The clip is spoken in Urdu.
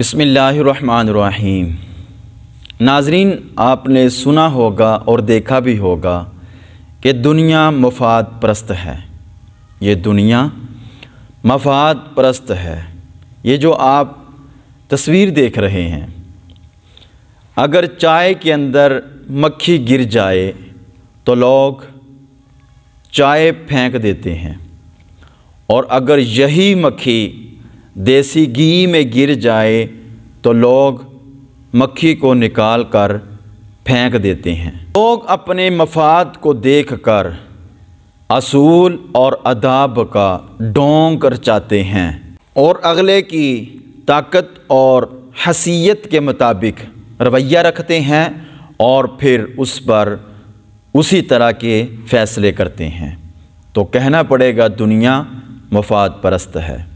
بسم اللہ الرحمن الرحیم ناظرین آپ نے سنا ہوگا اور دیکھا بھی ہوگا کہ دنیا مفاد پرست ہے یہ دنیا مفاد پرست ہے یہ جو آپ تصویر دیکھ رہے ہیں اگر چائے کے اندر مکھی گر جائے تو لوگ چائے پھینک دیتے ہیں اور اگر یہی مکھی دیسی گھی میں گر جائے تو لوگ مکھی کو نکال کر پھینک دیتے ہیں لوگ اپنے مفاد کو دیکھ کر اصول اور اداب کا کر چاہتے ہیں اور اگلے کی طاقت اور حسیت کے مطابق رویہ رکھتے ہیں اور پھر اس پر اسی طرح کے فیصلے کرتے ہیں تو کہنا پڑے گا دنیا مفاد پرست ہے